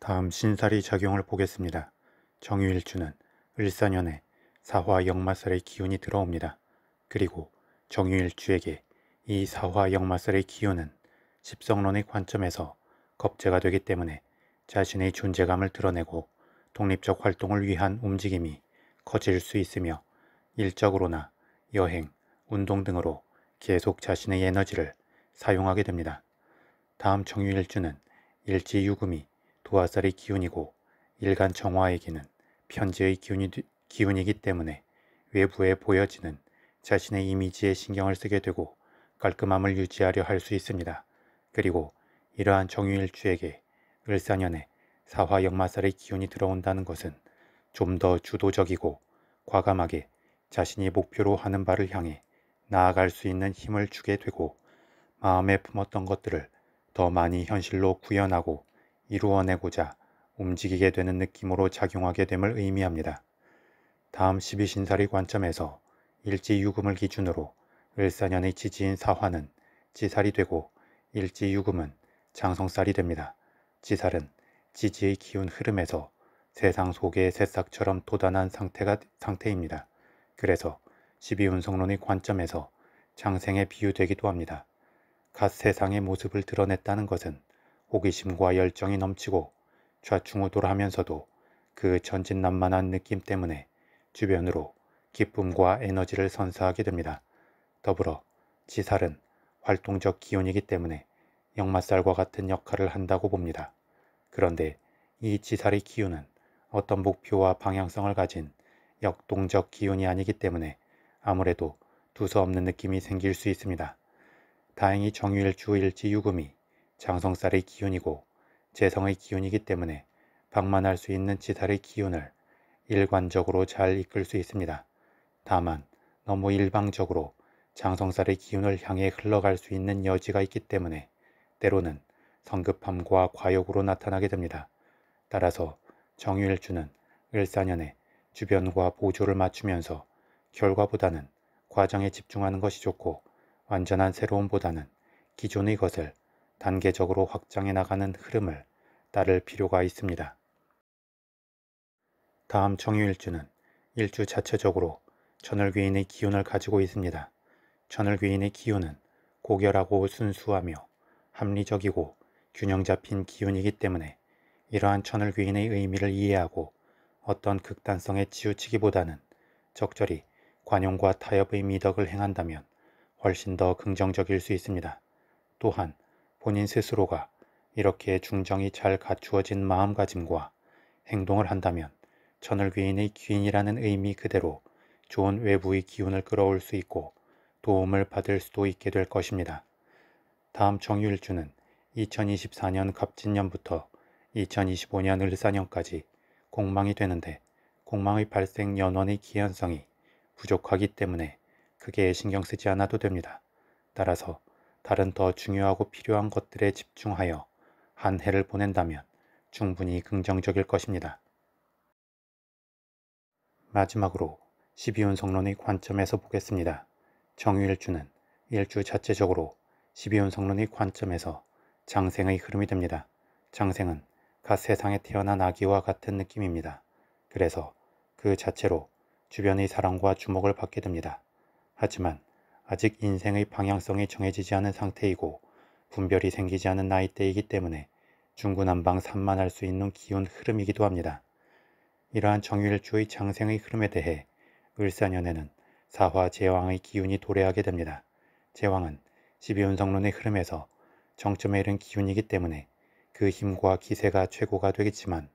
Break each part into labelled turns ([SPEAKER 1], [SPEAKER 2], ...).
[SPEAKER 1] 다음 신살이 작용을 보겠습니다. 정유일주는 을사년에 사화 역마살의 기운이 들어옵니다. 그리고 정유일주에게 이 사화 역마살의 기운은 집성론의 관점에서 겁제가 되기 때문에 자신의 존재감을 드러내고 독립적 활동을 위한 움직임이 커질 수 있으며 일적으로나 여행, 운동 등으로 계속 자신의 에너지를 사용하게 됩니다. 다음 정유일주는 일지유금이 도화살의 기운이고 일간 정화에게는 편지의 기운이, 기운이기 때문에 외부에 보여지는 자신의 이미지에 신경을 쓰게 되고 깔끔함을 유지하려 할 수 있습니다. 그리고 이러한 정유일주에게 을사년에 사화역마살의 기운이 들어온다는 것은 좀 더 주도적이고 과감하게 자신이 목표로 하는 바를 향해 나아갈 수 있는 힘을 주게 되고 마음에 품었던 것들을 더 많이 현실로 구현하고 이루어내고자 움직이게 되는 느낌으로 작용하게 됨을 의미합니다. 다음 1 2신살이 관점에서 일지유금을 기준으로 을사년의 지지인 사화는 지살이 되고 일지유금은 장성살이 됩니다. 지살은 지지의 기운 흐름에서 세상 속에 새싹처럼 도단한 상태가, 상태입니다. 그래서 12운성론의 관점에서 장생에 비유되기도 합니다. 갓 세상의 모습을 드러냈다는 것은 호기심과 열정이 넘치고 좌충우돌하면서도 그 전진난만한 느낌 때문에 주변으로 기쁨과 에너지를 선사하게 됩니다. 더불어 지살은 활동적 기운이기 때문에 역마살과 같은 역할을 한다고 봅니다. 그런데 이 지살의 기운은 어떤 목표와 방향성을 가진 역동적 기운이 아니기 때문에 아무래도 두서없는 느낌이 생길 수 있습니다. 다행히 정유일주 일지 유금이 장성살의 기운이고 재성의 기운이기 때문에 방만할 수 있는 지살의 기운을 일관적으로 잘 이끌 수 있습니다. 다만 너무 일방적으로 장성살의 기운을 향해 흘러갈 수 있는 여지가 있기 때문에 때로는 성급함과 과욕으로 나타나게 됩니다. 따라서 정유일주는 을사년에 주변과 보조를 맞추면서 결과보다는 과정에 집중하는 것이 좋고 완전한 새로움보다는 기존의 것을 단계적으로 확장해 나가는 흐름을 따를 필요가 있습니다. 다음 정유일주는 일주 자체적으로 천을귀인의 기운을 가지고 있습니다. 천을귀인의 기운은 고결하고 순수하며 합리적이고 균형 잡힌 기운이기 때문에 이러한 천을귀인의 의미를 이해하고 어떤 극단성에 치우치기보다는 적절히 관용과 타협의 미덕을 행한다면 훨씬 더 긍정적일 수 있습니다. 또한 본인 스스로가 이렇게 중정이 잘 갖추어진 마음가짐과 행동을 한다면 천을귀인의 귀인이라는 의미 그대로 좋은 외부의 기운을 끌어올 수 있고 도움을 받을 수도 있게 될 것입니다. 다음 정유일주는 2024년 갑진년부터 2025년 을사년까지 공망이 되는데 공망의 발생 연원의 기연성이 부족하기 때문에 크게 신경 쓰지 않아도 됩니다. 따라서 다른 더 중요하고 필요한 것들에 집중하여 한 해를 보낸다면 충분히 긍정적일 것입니다. 마지막으로 12운 성론의 관점에서 보겠습니다. 정유일주는 일주 자체적으로 12운 성론의 관점에서 장생의 흐름이 됩니다. 장생은 갓 세상에 태어난 아기와 같은 느낌입니다. 그래서 그 자체로 주변의 사랑과 주목을 받게 됩니다. 하지만 아직 인생의 방향성이 정해지지 않은 상태이고 분별이 생기지 않은 나이대이기 때문에 중구난방 산만할 수 있는 기운 흐름이기도 합니다. 이러한 정일주의 장생의 흐름에 대해 을사년에는 사화 제왕의 기운이 도래하게 됩니다. 제왕은 12운성론의 흐름에서 정점에 이른 기운이기 때문에 그 힘과 기세가 최고가 되겠지만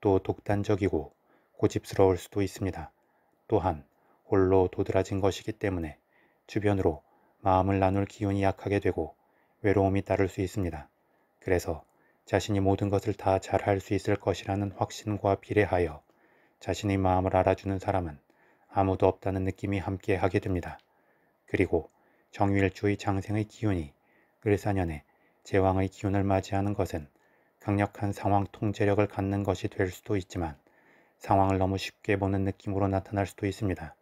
[SPEAKER 1] 또 독단적이고 고집스러울 수도 있습니다. 또한 홀로 도드라진 것이기 때문에 주변으로 마음을 나눌 기운이 약하게 되고 외로움이 따를 수 있습니다. 그래서 자신이 모든 것을 다 잘할 수 있을 것이라는 확신과 비례하여 자신의 마음을 알아주는 사람은 아무도 없다는 느낌이 함께 하게 됩니다. 그리고 정일주의 장생의 기운이 을사년에 제왕의 기운을 맞이하는 것은 강력한 상황 통제력을 갖는 것이 될 수도 있지만 상황을 너무 쉽게 보는 느낌으로 나타날 수도 있습니다.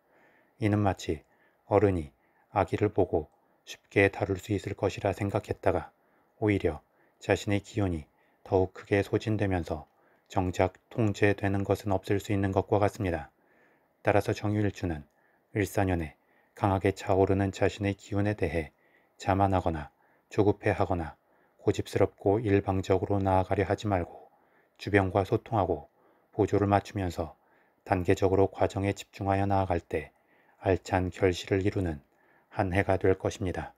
[SPEAKER 1] 이는 마치 어른이 아기를 보고 쉽게 다룰 수 있을 것이라 생각했다가 오히려 자신의 기운이 더욱 크게 소진되면서 정작 통제되는 것은 없을 수 있는 것과 같습니다. 따라서 정유일주는 을사년에 강하게 차오르는 자신의 기운에 대해 자만하거나 조급해하거나 고집스럽고 일방적으로 나아가려 하지 말고 주변과 소통하고 보조를 맞추면서 단계적으로 과정에 집중하여 나아갈 때 알찬 결실을 이루는 한 해가 될 것입니다.